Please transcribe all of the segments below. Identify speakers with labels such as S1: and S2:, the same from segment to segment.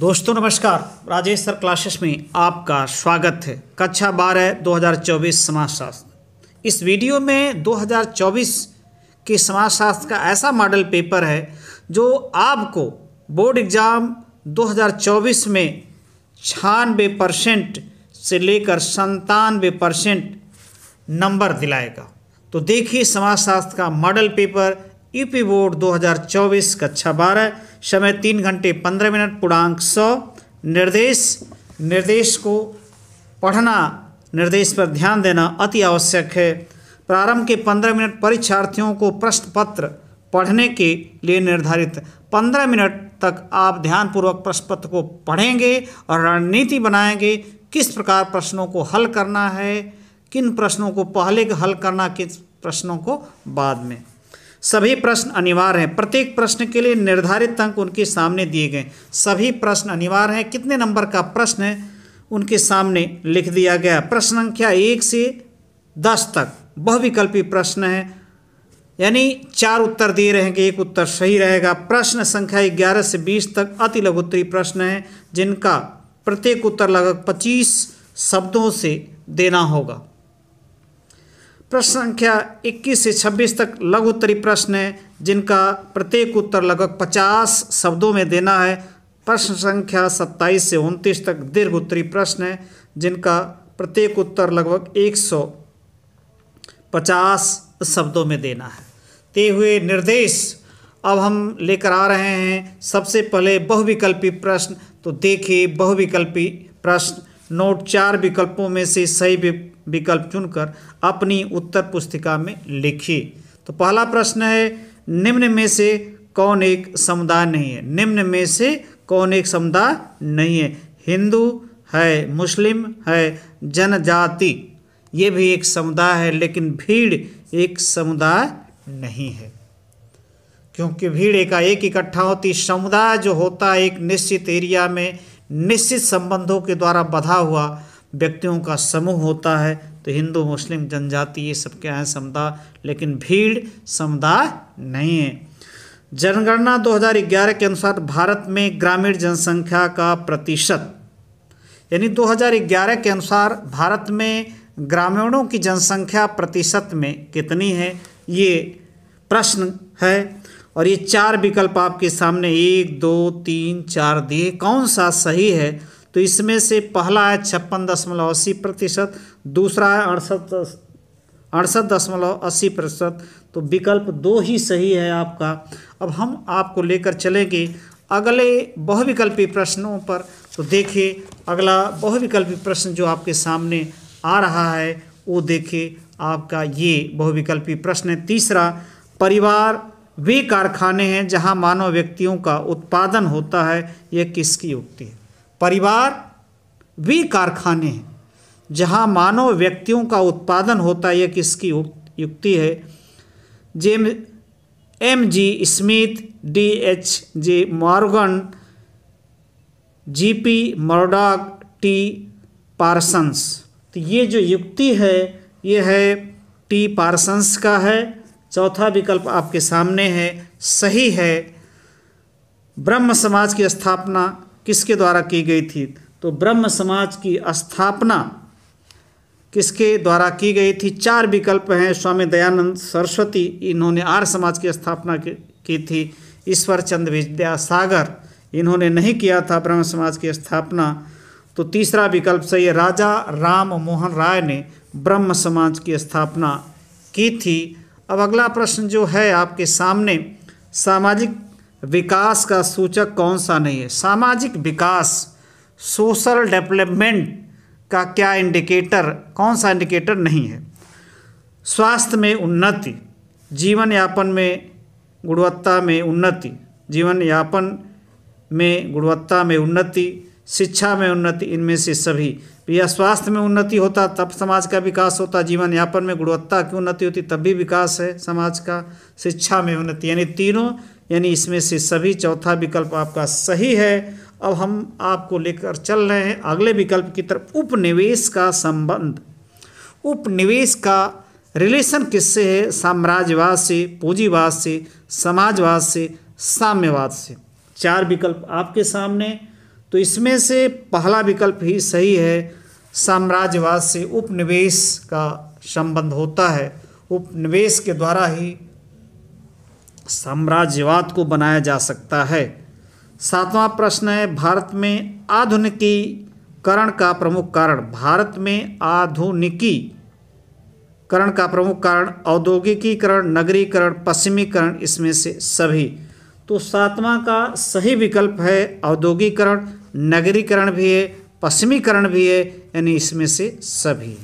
S1: दोस्तों नमस्कार Rajesh sir classes में आपका स्वागत है कक्षा बारह 2024 समाजशास्त्र इस वीडियो में 2024 के समाजशास्त्र का ऐसा मॉडल पेपर है जो आपको बोर्ड एग्ज़ाम 2024 में छियानवे परसेंट से लेकर संतानवे परसेंट नंबर दिलाएगा तो देखिए समाजशास्त्र का मॉडल पेपर यूपी बोर्ड 2024 कक्षा बारह समय तीन घंटे पंद्रह मिनट पूर्णांक सौ निर्देश निर्देश को पढ़ना निर्देश पर ध्यान देना अति आवश्यक है प्रारंभ के पंद्रह मिनट परीक्षार्थियों को प्रश्न पत्र पढ़ने के लिए निर्धारित पंद्रह मिनट तक आप ध्यानपूर्वक प्रश्न पत्र को पढ़ेंगे और रणनीति बनाएंगे किस प्रकार प्रश्नों को हल करना है किन प्रश्नों को पहले हल करना किस प्रश्नों को बाद में सभी प्रश्न अनिवार्य हैं प्रत्येक प्रश्न के लिए निर्धारित अंक उनके सामने दिए गए सभी प्रश्न अनिवार्य हैं कितने नंबर का प्रश्न है उनके सामने लिख दिया गया प्रश्न संख्या एक से दस तक बहुविकल्पी प्रश्न है यानी चार उत्तर दिए रहेंगे एक उत्तर सही रहेगा प्रश्न संख्या ग्यारह से बीस तक अति लघुत्तरी प्रश्न है जिनका प्रत्येक उत्तर लगभग पच्चीस शब्दों से देना होगा प्रश्न संख्या 21 से 26 तक लघु उत्तरी प्रश्न है जिनका प्रत्येक उत्तर लगभग 50 शब्दों में देना है प्रश्न संख्या 27 से 29 तक दीर्घ उत्तरी प्रश्न है जिनका प्रत्येक उत्तर लगभग 150 शब्दों में देना है ते हुए निर्देश अब हम लेकर आ रहे हैं सबसे पहले बहुविकल्पी प्रश्न तो देखिए बहुविकल्पी प्रश्न नोट चार विकल्पों में से सही विकल्प चुनकर अपनी उत्तर पुस्तिका में लिखिए तो पहला प्रश्न है निम्न में से कौन एक समुदाय नहीं है निम्न में से कौन एक समुदाय नहीं है हिंदू है मुस्लिम है जनजाति ये भी एक समुदाय है लेकिन भीड़ एक समुदाय नहीं है क्योंकि भीड़ एकाएक इकट्ठा होती समुदाय जो होता है एक निश्चित एरिया में निश्चित संबंधों के द्वारा बधा हुआ व्यक्तियों का समूह होता है तो हिंदू मुस्लिम जनजाति ये सब क्या है समुदाय लेकिन भीड़ समुदाय नहीं है जनगणना 2011 के अनुसार भारत में ग्रामीण जनसंख्या का प्रतिशत यानी 2011 के अनुसार भारत में ग्रामीणों की जनसंख्या प्रतिशत में कितनी है ये प्रश्न है और ये चार विकल्प आपके सामने एक दो तीन चार दिए कौन सा सही है तो इसमें से पहला है छप्पन दशमलव अस्सी प्रतिशत दूसरा है अड़सठ अड़सठ दशमलव अस्सी प्रतिशत तो विकल्प दो ही सही है आपका अब हम आपको लेकर चलेंगे अगले बहुविकल्पी प्रश्नों पर तो देखिए अगला बहुविकल्पी प्रश्न जो आपके सामने आ रहा है वो देखिए आपका ये बहुविकल्पी प्रश्न है तीसरा परिवार वे कारखाने हैं जहां मानव व्यक्तियों का उत्पादन होता है यह किसकी उक्ति है परिवार भी कारखाने जहाँ मानव व्यक्तियों का उत्पादन होता है किसकी युक्ति है जेम M G Smith D H J Morgan G P Murdock T Parsons तो ये जो युक्ति है ये है टी पार्सन्स का है चौथा विकल्प आपके सामने है सही है ब्रह्म समाज की स्थापना किसके द्वारा की गई थी तो ब्रह्म समाज की स्थापना किसके द्वारा की गई थी चार विकल्प हैं स्वामी दयानंद सरस्वती इन्होंने आर समाज की स्थापना की थी ईश्वर चंद्र विद्यासागर इन्होंने नहीं किया था ब्रह्म समाज की स्थापना तो तीसरा विकल्प सही है राजा राम मोहन राय ने ब्रह्म समाज की स्थापना की थी अब अगला प्रश्न जो है आपके सामने सामाजिक विकास का सूचक कौन सा नहीं है सामाजिक विकास सोशल डेवलपमेंट का क्या इंडिकेटर कौन सा इंडिकेटर नहीं है स्वास्थ्य में उन्नति जीवन यापन में गुणवत्ता में उन्नति जीवन यापन में गुणवत्ता में उन्नति शिक्षा में उन्नति इनमें से सभी या स्वास्थ्य में उन्नति होता तब समाज का विकास होता जीवन यापन में गुणवत्ता की उन्नति होती तब भी विकास है समाज का शिक्षा में उन्नति यानी तीनों यानी इसमें से सभी चौथा विकल्प आपका सही है अब हम आपको लेकर चल रहे हैं अगले विकल्प की तरफ उपनिवेश का संबंध उपनिवेश का रिलेशन किससे है साम्राज्यवाद से पूंजीवाद से समाजवाद से साम्यवाद से चार विकल्प आपके सामने तो इसमें से पहला विकल्प ही सही है साम्राज्यवाद से उपनिवेश का संबंध होता है उपनिवेश के द्वारा ही साम्राज्यवाद को बनाया जा सकता है सातवां प्रश्न है भारत में आधुनिकीकरण का प्रमुख कारण भारत में आधुनिकीकरण का प्रमुख कारण औद्योगिकीकरण नगरीकरण पश्चिमीकरण इसमें से सभी तो सातवां का सही विकल्प है औद्योगिकरण नगरीकरण भी है पश्चिमीकरण भी है यानी इसमें से सभी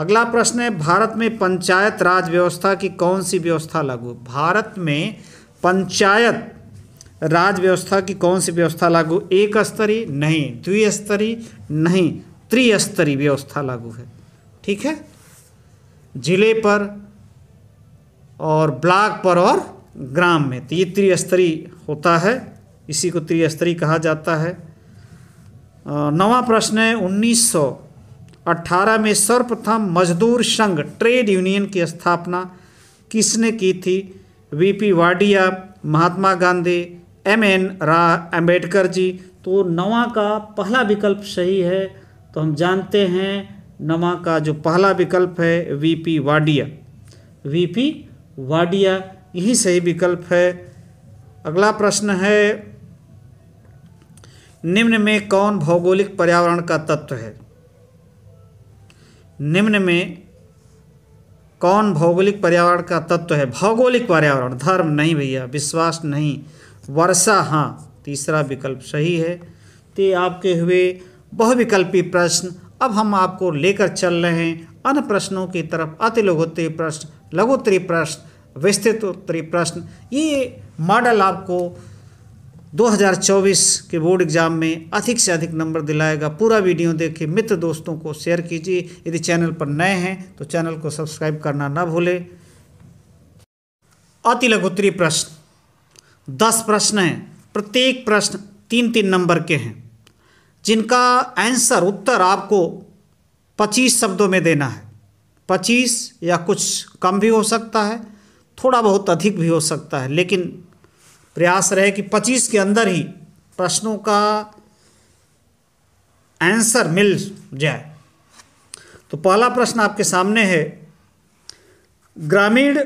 S1: अगला प्रश्न है भारत में पंचायत राज व्यवस्था की कौन सी व्यवस्था लागू भारत में पंचायत राज व्यवस्था की कौन सी व्यवस्था लागू एक स्तरीय नहीं द्विस्तरीय नहीं त्रिस्तरीय व्यवस्था लागू है ठीक है जिले पर और ब्लॉक पर और ग्राम में तो ये त्रिस्तरीय होता है इसी को त्रिस्तरीय कहा जाता है नवा प्रश्न है उन्नीस सौ 18 में सर्वप्रथम मजदूर संघ ट्रेड यूनियन की स्थापना किसने की थी V P Wadia Mahatma Gandhi M N Roy Ambedkar जी तो नवा का पहला विकल्प सही है तो हम जानते हैं नवा का जो पहला विकल्प है वीपी वाडिया वीपी वाडिया यही सही विकल्प है अगला प्रश्न है निम्न में कौन भौगोलिक पर्यावरण का तत्व है निम्न में कौन भौगोलिक पर्यावरण का तत्व है भौगोलिक पर्यावरण धर्म नहीं भैया विश्वास नहीं वर्षा हाँ तीसरा विकल्प सही है तो आपके हुए बहुविकल्पी प्रश्न अब हम आपको लेकर चल रहे हैं अन्य प्रश्नों की तरफ अति लघुत्तरी प्रश्न लघुत्तरी प्रश्न विस्तृत उत्तरी प्रश्न ये मॉडल आपको 2024 के बोर्ड एग्जाम में अधिक से अधिक नंबर दिलाएगा पूरा वीडियो देखिए मित्र दोस्तों को शेयर कीजिए यदि चैनल पर नए हैं तो चैनल को सब्सक्राइब करना ना भूलें अति लघुत्तरी प्रश्न दस प्रश्न हैं प्रत्येक प्रश्न तीन तीन नंबर के हैं जिनका आंसर उत्तर आपको पच्चीस शब्दों में देना है पच्चीस या कुछ कम भी हो सकता है थोड़ा बहुत अधिक भी हो सकता है लेकिन प्रयास रहे कि 25 के अंदर ही प्रश्नों का आंसर मिल जाए तो पहला प्रश्न आपके सामने है ग्रामीण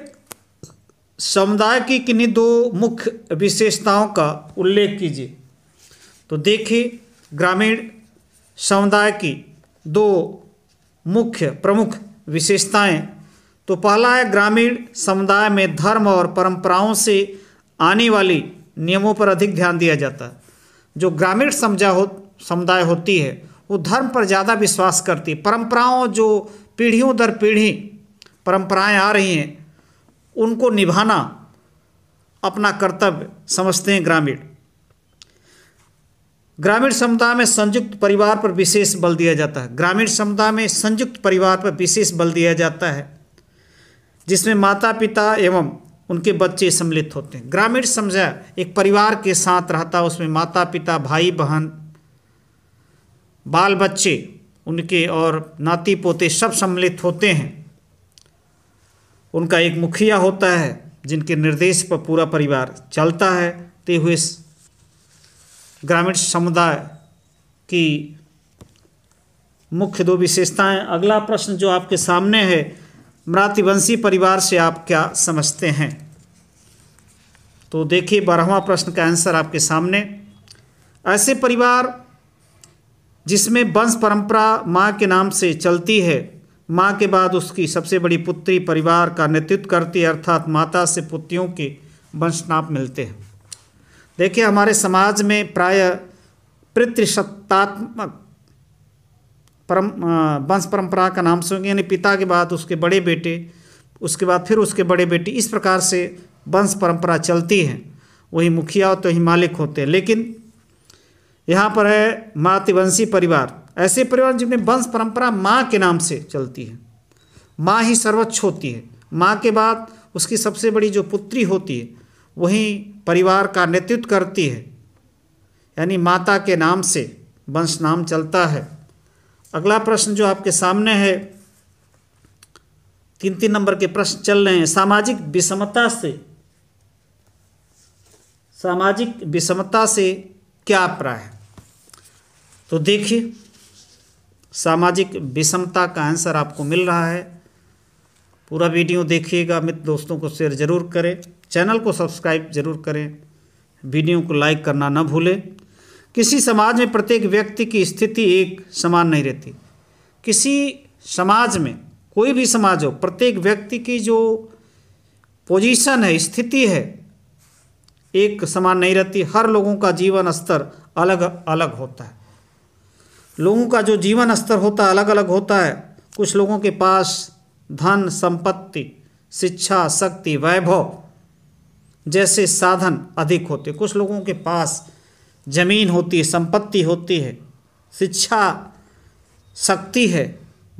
S1: समुदाय की किन्हीं दो मुख्य विशेषताओं का उल्लेख कीजिए तो देखिए ग्रामीण समुदाय की दो मुख्य प्रमुख विशेषताएं तो पहला है ग्रामीण समुदाय में धर्म और परंपराओं से आने वाली नियमों पर अधिक ध्यान दिया जाता है जो ग्रामीण समझा हो समुदाय होती है वो धर्म पर ज़्यादा विश्वास करती है परंपराओं जो पीढ़ियों दर पीढ़ी परंपराएं आ रही हैं उनको निभाना अपना कर्तव्य समझते हैं ग्रामीण ग्रामीण समुदाय में संयुक्त परिवार पर विशेष बल दिया जाता है ग्रामीण समुदाय में संयुक्त परिवार पर विशेष बल दिया जाता है जिसमें माता पिता एवं उनके बच्चे सम्मिलित होते हैं ग्रामीण समझा एक परिवार के साथ रहता है उसमें माता पिता भाई बहन बाल बच्चे उनके और नाती पोते सब सम्मिलित होते हैं उनका एक मुखिया होता है जिनके निर्देश पर पूरा परिवार चलता है ते हुए ग्रामीण समुदाय की मुख्य दो विशेषताएं अगला प्रश्न जो आपके सामने है मराठीवंशी परिवार से आप क्या समझते हैं तो देखिए बारहवा प्रश्न का आंसर आपके सामने ऐसे परिवार जिसमें वंश परंपरा माँ के नाम से चलती है माँ के बाद उसकी सबसे बड़ी पुत्री परिवार का नेतृत्व करती है अर्थात माता से पुत्रियों के वंशनाप मिलते हैं देखिए हमारे समाज में प्राय पितृसत्तात्मक परम वंश परंपरा का नाम सुनेंगे यानी पिता के बाद उसके बड़े बेटे उसके बाद फिर उसके बड़े बेटी इस प्रकार से वंश परंपरा चलती है वही मुखिया हो तो ही मालिक होते हैं लेकिन यहाँ पर है मातृवंशी परिवार ऐसे परिवार जिनमें वंश परंपरा माँ के नाम से चलती है माँ ही सर्वोच्च होती है माँ के बाद उसकी सबसे बड़ी जो पुत्री होती है वही परिवार का नेतृत्व करती है यानी माता के नाम से वंश नाम चलता है अगला प्रश्न जो आपके सामने है तीन तीन नंबर के प्रश्न चल रहे हैं सामाजिक विषमता से सामाजिक विषमता से क्या अभिप्राय है तो देखिए सामाजिक विषमता का आंसर आपको मिल रहा है पूरा वीडियो देखिएगा मित्र दोस्तों को शेयर ज़रूर करें चैनल को सब्सक्राइब जरूर करें वीडियो को लाइक करना न भूलें किसी समाज में प्रत्येक व्यक्ति की स्थिति एक समान नहीं रहती किसी समाज में कोई भी समाज हो प्रत्येक व्यक्ति की जो पोजीशन है स्थिति है एक समान नहीं रहती हर लोगों का जीवन स्तर अलग अलग होता है लोगों का जो जीवन स्तर होता है अलग अलग होता है कुछ लोगों के पास धन संपत्ति शिक्षा शक्ति वैभव जैसे साधन अधिक होते कुछ लोगों के पास जमीन होती है संपत्ति होती है शिक्षा शक्ति है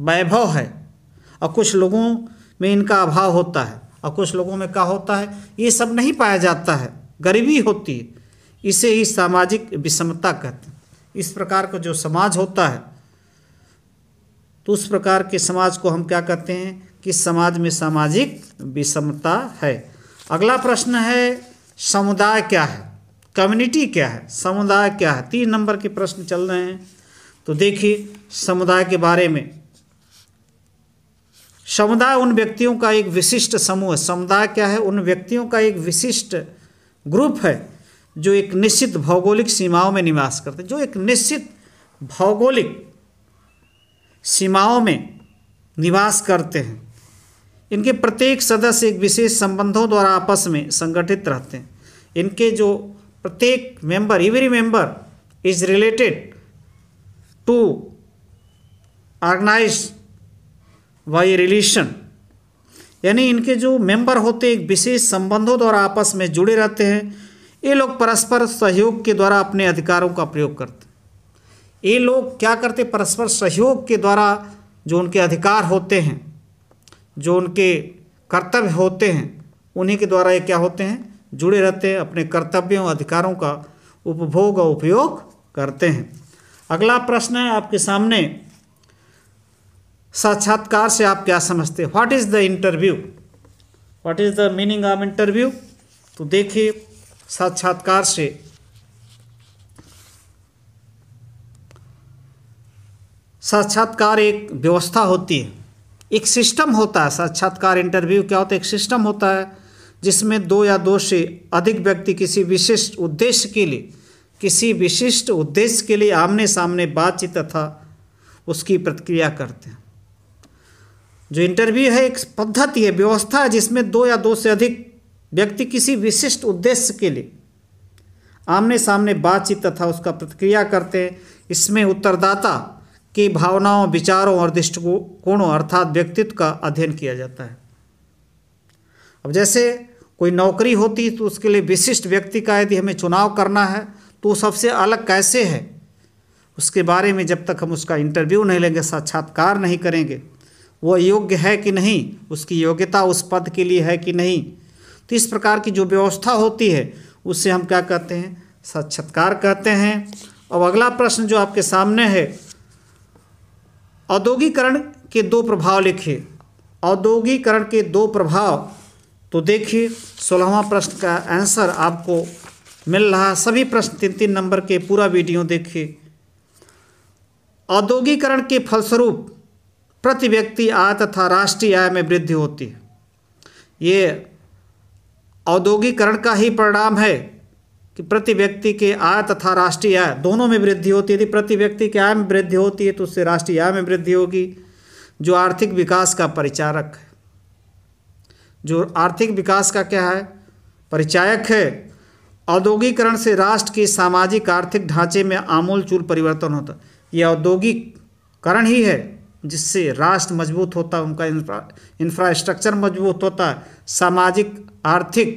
S1: वैभव है और कुछ लोगों में इनका अभाव होता है और कुछ लोगों में क्या होता है ये सब नहीं पाया जाता है गरीबी होती है इसे ही सामाजिक विषमता कहते हैं इस प्रकार का जो समाज होता है तो उस प्रकार के समाज को हम क्या कहते हैं कि समाज में सामाजिक विषमता है अगला प्रश्न है समुदाय क्या है कम्युनिटी क्या है समुदाय क्या है तीन नंबर के प्रश्न चल रहे हैं तो देखिए समुदाय के बारे में समुदाय उन व्यक्तियों का एक विशिष्ट समूह समुदाय क्या है उन व्यक्तियों का एक विशिष्ट ग्रुप है जो एक निश्चित भौगोलिक सीमाओं में निवास करते हैं जो एक निश्चित भौगोलिक सीमाओं में निवास करते हैं इनके प्रत्येक सदस्य एक विशेष संबंधों द्वारा आपस में संगठित रहते हैं इनके जो प्रत्येक member every member is related to organize by relation यानी इनके जो मेंबर होते हैं एक विशेष संबंधों द्वारा आपस में जुड़े रहते हैं ये लोग परस्पर सहयोग के द्वारा अपने अधिकारों का प्रयोग करते ये लोग क्या करते परस्पर सहयोग के द्वारा जो उनके अधिकार होते हैं जो उनके कर्तव्य होते हैं उन्हीं के द्वारा ये क्या होते हैं जुड़े रहते हैं अपने कर्तव्यों अधिकारों का उपभोग और उपयोग करते हैं अगला प्रश्न है आपके सामने साक्षात्कार से आप क्या समझते हैं what is the interview what is the meaning of interview तो देखिए साक्षात्कार से साक्षात्कार एक व्यवस्था होती है एक सिस्टम होता है साक्षात्कार इंटरव्यू क्या होता है एक सिस्टम होता है जिसमें दो या दो से अधिक व्यक्ति किसी विशिष्ट उद्देश्य के लिए किसी विशिष्ट उद्देश्य के लिए आमने सामने बातचीत तथा उसकी प्रतिक्रिया करते हैं जो इंटरव्यू है एक पद्धति है व्यवस्था है जिसमें दो या दो से अधिक व्यक्ति किसी विशिष्ट उद्देश्य के लिए आमने सामने बातचीत तथा उसका प्रतिक्रिया करते हैं इसमें उत्तरदाता की भावनाओं विचारों और दृष्टिकोणों अर्थात व्यक्तित्व का अध्ययन किया जाता है अब जैसे कोई नौकरी होती तो उसके लिए विशिष्ट व्यक्ति का यदि हमें चुनाव करना है तो सबसे अलग कैसे है उसके बारे में जब तक हम उसका इंटरव्यू नहीं लेंगे साक्षात्कार नहीं करेंगे वो योग्य है कि नहीं उसकी योग्यता उस पद के लिए है कि नहीं तो इस प्रकार की जो व्यवस्था होती है उससे हम क्या कहते हैं साक्षात्कार कहते हैं और अगला प्रश्न जो आपके सामने है औद्योगिकरण के दो प्रभाव लिखिए औद्योगिकरण के दो प्रभाव तो देखिए सोलहवा प्रश्न का आंसर आपको मिल रहा सभी प्रश्न तीन तीन नंबर के पूरा वीडियो देखिए औद्योगिकरण के फलस्वरूप प्रति व्यक्ति आय तथा राष्ट्रीय आय में वृद्धि होती है ये औद्योगिकरण का ही परिणाम है कि प्रति व्यक्ति के आय तथा राष्ट्रीय आय दोनों में वृद्धि होती है यदि प्रति व्यक्ति के आय में वृद्धि होती है तो उससे राष्ट्रीय आय में वृद्धि होगी जो आर्थिक विकास का परिचारक है जो आर्थिक विकास का क्या है परिचायक है औद्योगिकरण से राष्ट्र के सामाजिक आर्थिक ढांचे में आमूलचूल परिवर्तन होता यह औद्योगिकरण ही है जिससे राष्ट्र मजबूत होता है उनका इंफ्रा इंफ्रास्ट्रक्चर मजबूत होता है सामाजिक आर्थिक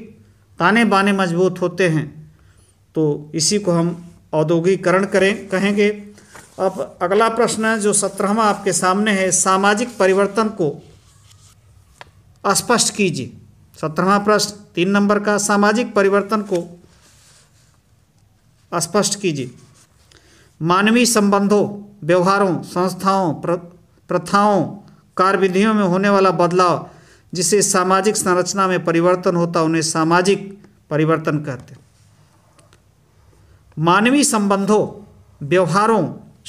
S1: ताने बाने मजबूत होते हैं तो इसी को हम औद्योगिकरण करें कहेंगे अब अगला प्रश्न है जो सत्रहवा आपके सामने है सामाजिक परिवर्तन को स्पष्ट कीजिए सत्रहवा प्रश्न तीन नंबर का सामाजिक परिवर्तन को स्पष्ट कीजिए मानवीय संबंधों व्यवहारों संस्थाओं प्रथाओं कार्यविधियों में होने वाला बदलाव जिसे सामाजिक संरचना में परिवर्तन होता उन्हें सामाजिक परिवर्तन कहते हैं मानवीय संबंधों व्यवहारों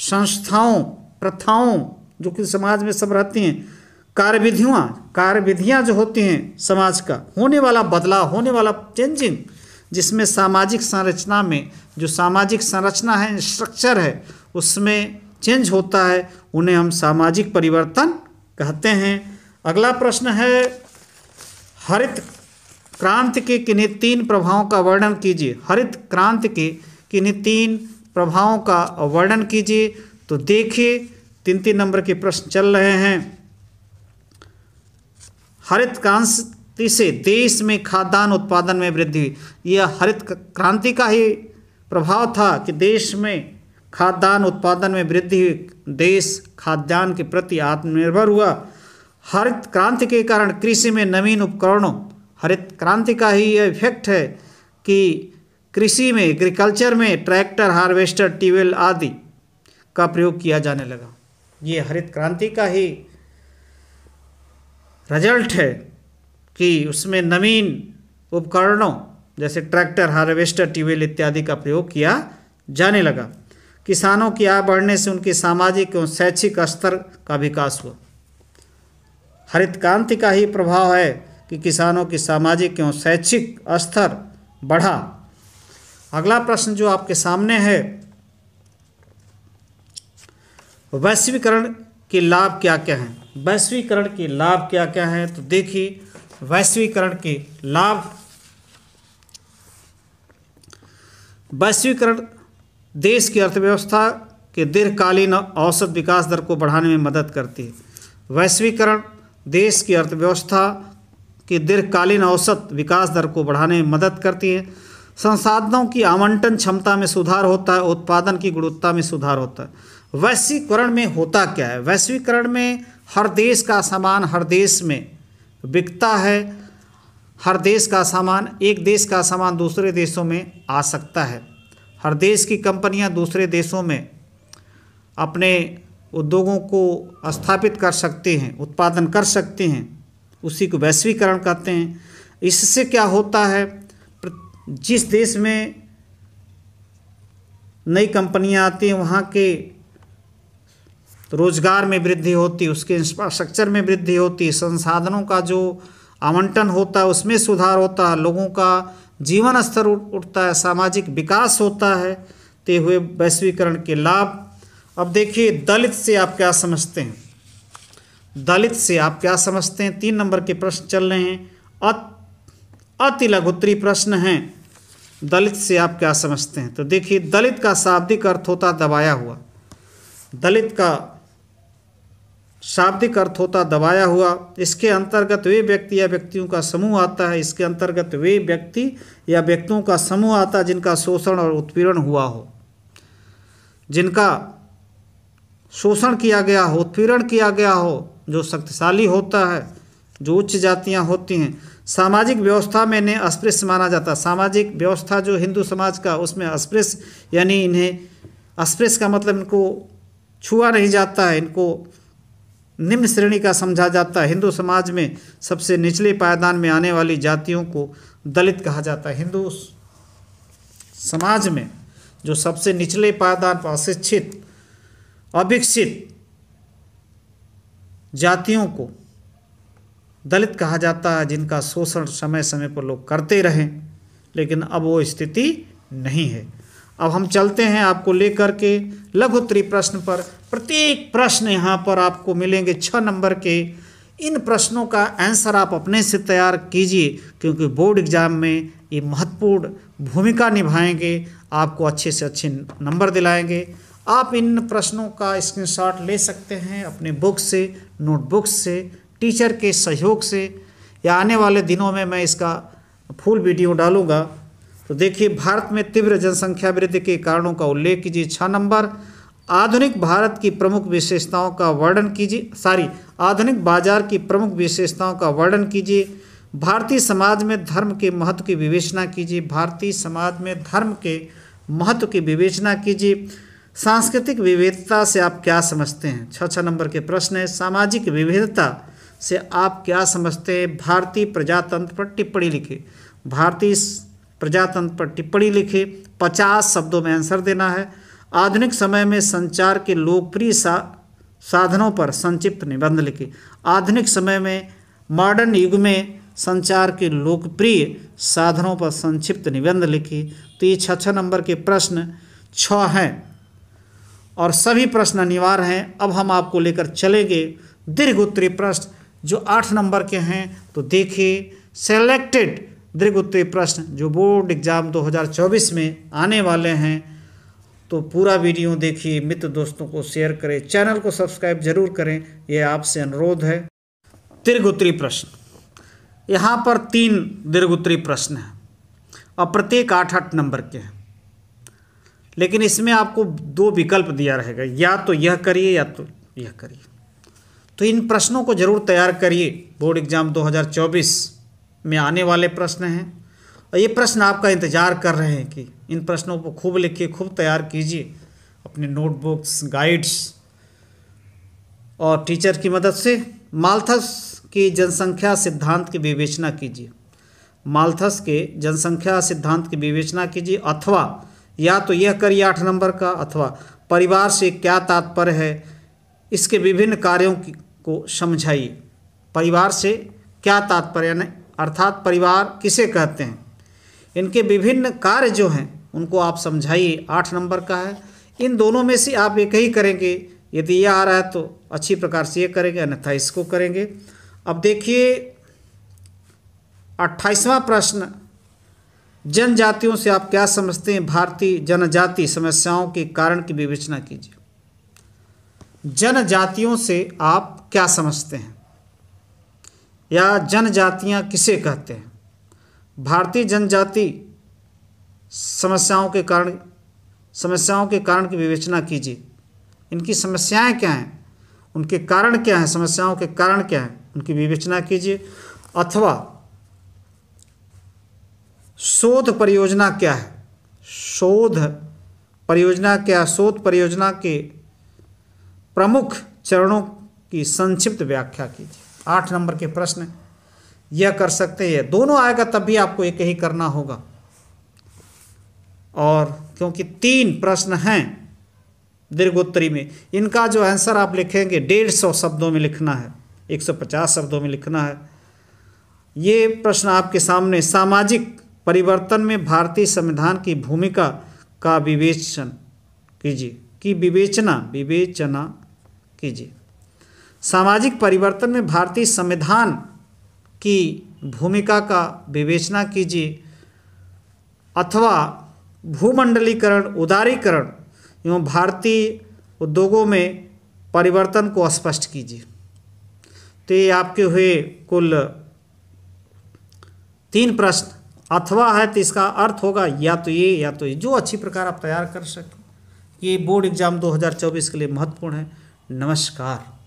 S1: संस्थाओं प्रथाओं जो कि समाज में सब रहती हैं कार्यविधियाँ कार्यविधियाँ जो होती हैं समाज का होने वाला बदलाव होने वाला चेंजिंग जिसमें सामाजिक संरचना में जो सामाजिक संरचना है स्ट्रक्चर है उसमें चेंज होता है उन्हें हम सामाजिक परिवर्तन कहते हैं अगला प्रश्न है हरित क्रांति के किन्हीं तीन प्रभावों का वर्णन कीजिए हरित क्रांति के किन्हीं तीन प्रभावों का वर्णन कीजिए तो देखिए तीन तीन नंबर के प्रश्न चल रहे हैं हरित क्रांति से देश में खाद्यान्न उत्पादन में वृद्धि यह हरित क्रांति का ही प्रभाव था कि देश में खाद्यान्न उत्पादन में वृद्धि हुई देश खाद्यान्न के प्रति आत्मनिर्भर हुआ हरित क्रांति के कारण कृषि में नवीन उपकरणों हरित क्रांति का ही यह इफेक्ट है कि कृषि में एग्रीकल्चर में ट्रैक्टर हार्वेस्टर ट्यूबवेल आदि का प्रयोग किया जाने लगा ये हरित क्रांति का ही रिजल्ट है कि उसमें नवीन उपकरणों जैसे ट्रैक्टर हार्वेस्टर ट्यूबवेल इत्यादि का प्रयोग किया जाने लगा किसानों की आय बढ़ने से उनकी सामाजिक एवं शैक्षिक स्तर का विकास हुआ हरित क्रांति का ही प्रभाव है कि किसानों की सामाजिक एवं शैक्षिक स्तर बढ़ा अगला प्रश्न जो आपके सामने है वैश्वीकरण के लाभ क्या क्या हैं वैश्वीकरण के लाभ क्या क्या हैं तो देखिए वैश्वीकरण के लाभ वैश्वीकरण देश की अर्थव्यवस्था के दीर्घकालीन औसत विकास दर को बढ़ाने में मदद करती है वैश्वीकरण देश की अर्थव्यवस्था की दीर्घकालीन औसत विकास दर को बढ़ाने में मदद करती है संसाधनों की आवंटन क्षमता में सुधार होता है उत्पादन की गुणवत्ता में सुधार होता है वैश्वीकरण में होता क्या है वैश्वीकरण में हर देश का सामान हर देश में बिकता है हर देश का सामान एक देश का सामान दूसरे देशों में आ सकता है हर देश की कंपनियां दूसरे देशों में अपने उद्योगों को स्थापित कर सकते हैं उत्पादन कर सकते हैं उसी को वैश्वीकरण कहते हैं इससे क्या होता है जिस देश में नई कंपनियां आती हैं वहाँ के रोजगार में वृद्धि होती है उसके इंफ्रास्ट्रक्चर में वृद्धि होती है संसाधनों का जो आवंटन होता है उसमें सुधार होता है लोगों का जीवन स्तर उठता है सामाजिक विकास होता है ते हुए वैश्वीकरण के लाभ अब देखिए दलित से आप क्या समझते हैं दलित से आप क्या समझते हैं तीन नंबर के प्रश्न चल रहे हैं अति लघुतरी प्रश्न हैं दलित से आप क्या समझते हैं तो देखिए दलित का शाब्दिक अर्थ होता दबाया हुआ दलित का शाब्दिक अर्थ होता दबाया हुआ इसके अंतर्गत वे व्यक्ति या व्यक्तियों का समूह आता है इसके अंतर्गत वे व्यक्ति या व्यक्तियों का समूह आता है जिनका शोषण और उत्पीड़न हुआ हो जिनका शोषण किया गया हो उत्पीड़न किया गया हो जो शक्तिशाली होता है जो उच्च जातियाँ होती हैं सामाजिक व्यवस्था में इन्हें अस्पृश्य माना जाता है सामाजिक व्यवस्था जो हिंदू समाज का उसमें अस्पृश्य यानी इन्हें अस्पृश्य का मतलब इनको छुआ नहीं जाता है इनको निम्न श्रेणी का समझा जाता है हिंदू समाज में सबसे निचले पायदान में आने वाली जातियों को दलित कहा जाता है हिंदू समाज में जो सबसे निचले पायदान पर अशिक्षित अविकसित जातियों को दलित कहा जाता है जिनका शोषण समय समय पर लोग करते रहें लेकिन अब वो स्थिति नहीं है अब हम चलते हैं आपको लेकर के लघु प्रश्न पर प्रत्येक प्रश्न यहाँ पर आपको मिलेंगे छः नंबर के इन प्रश्नों का आंसर आप अपने से तैयार कीजिए क्योंकि बोर्ड एग्ज़ाम में ये महत्वपूर्ण भूमिका निभाएंगे आपको अच्छे से अच्छे नंबर दिलाएंगे आप इन प्रश्नों का स्क्रीनशॉट ले सकते हैं अपने बुक से नोटबुक से टीचर के सहयोग से या आने वाले दिनों में मैं इसका फुल वीडियो डालूँगा तो देखिए भारत में तीव्र जनसंख्या वृद्धि के कारणों का उल्लेख कीजिए छः नंबर आधुनिक भारत की प्रमुख विशेषताओं का वर्णन कीजिए सॉरी आधुनिक बाजार की प्रमुख विशेषताओं का वर्णन कीजिए भारतीय समाज में धर्म के महत्व की विवेचना कीजिए भारतीय समाज में धर्म के महत्व की विवेचना कीजिए सांस्कृतिक विविधता से आप क्या समझते हैं छः छः नंबर के प्रश्न है सामाजिक विविधता से आप क्या समझते हैं भारतीय प्रजातंत्र पर टिप्पणी लिखे भारतीय प्रजातंत्र पर टिप्पणी लिखे पचास शब्दों में आंसर देना है आधुनिक समय में संचार के लोकप्रिय सा साधनों पर संक्षिप्त निबंध लिखे आधुनिक समय में मॉडर्न युग में संचार के लोकप्रिय साधनों पर संक्षिप्त निबंध लिखे तो ये छः छः नंबर के प्रश्न छ हैं और सभी प्रश्न अनिवार्य हैं अब हम आपको लेकर चलेंगे दीर्घ उत्तरी प्रश्न जो आठ नंबर के हैं तो देखिए सेलेक्टेड दीर्घ प्रश्न जो बोर्ड एग्ज़ाम 2024 में आने वाले हैं तो पूरा वीडियो देखिए मित्र दोस्तों को शेयर करें चैनल को सब्सक्राइब जरूर करें यह आपसे अनुरोध है दीर्घ प्रश्न यहाँ पर तीन दीर्घ प्रश्न हैं और प्रत्येक आठ आठ नंबर के हैं लेकिन इसमें आपको दो विकल्प दिया रहेगा या तो यह करिए या तो यह करिए तो इन प्रश्नों को जरूर तैयार करिए बोर्ड एग्ज़ाम 2024 में आने वाले प्रश्न हैं और ये प्रश्न आपका इंतज़ार कर रहे हैं कि इन प्रश्नों को खूब लिखिए खूब तैयार कीजिए अपने नोटबुक्स गाइड्स और टीचर की मदद से मालथस की जनसंख्या सिद्धांत की विवेचना कीजिए मालथस के जनसंख्या सिद्धांत की विवेचना कीजिए अथवा या तो यह करिए आठ नंबर का अथवा परिवार से क्या तात्पर्य है इसके विभिन्न कार्यों की को समझाइए परिवार से क्या तात्पर्य यानी अर्थात परिवार किसे कहते हैं इनके विभिन्न कार्य जो हैं उनको आप समझाइए आठ नंबर का है इन दोनों में से आप एक ही करेंगे यदि यह आ रहा है तो अच्छी प्रकार से ये करेंगे अन्यथा इसको करेंगे अब देखिए अट्ठाईसवां प्रश्न जनजातियों से आप क्या समझते हैं भारतीय जनजाति समस्याओं के कारण की विवेचना कीजिए जनजातियों से आप क्या समझते हैं या जनजातियाँ किसे कहते हैं भारतीय जनजाति समस्याओं के कारण समस्याओं के कारण की विवेचना कीजिए इनकी समस्याएं क्या हैं उनके कारण क्या हैं समस्याओं के कारण क्या हैं उनकी विवेचना कीजिए अथवा शोध परियोजना क्या है शोध परियोजना क्या शोध परियोजना के प्रमुख चरणों की संक्षिप्त व्याख्या कीजिए आठ नंबर के प्रश्न यह कर सकते हैं दोनों आएगा तब भी आपको एक ही करना होगा और क्योंकि तीन प्रश्न हैं दीर्घोत्तरी में इनका जो आंसर आप लिखेंगे डेढ़ सौ शब्दों में लिखना है एक सौ पचास शब्दों में लिखना है ये प्रश्न आपके सामने सामाजिक परिवर्तन में भारतीय संविधान की भूमिका का विवेचन कीजिए की विवेचना विवेचना कीजिए सामाजिक परिवर्तन में भारतीय संविधान की भूमिका का विवेचना कीजिए अथवा भूमंडलीकरण उदारीकरण एवं भारतीय उद्योगों में परिवर्तन को स्पष्ट कीजिए तो ये आपके हुए कुल तीन प्रश्न अथवा है तो इसका अर्थ होगा या तो ये या तो ये जो अच्छी प्रकार आप तैयार कर सकें ये बोर्ड एग्ज़ाम 2024 के लिए महत्वपूर्ण है नमस्कार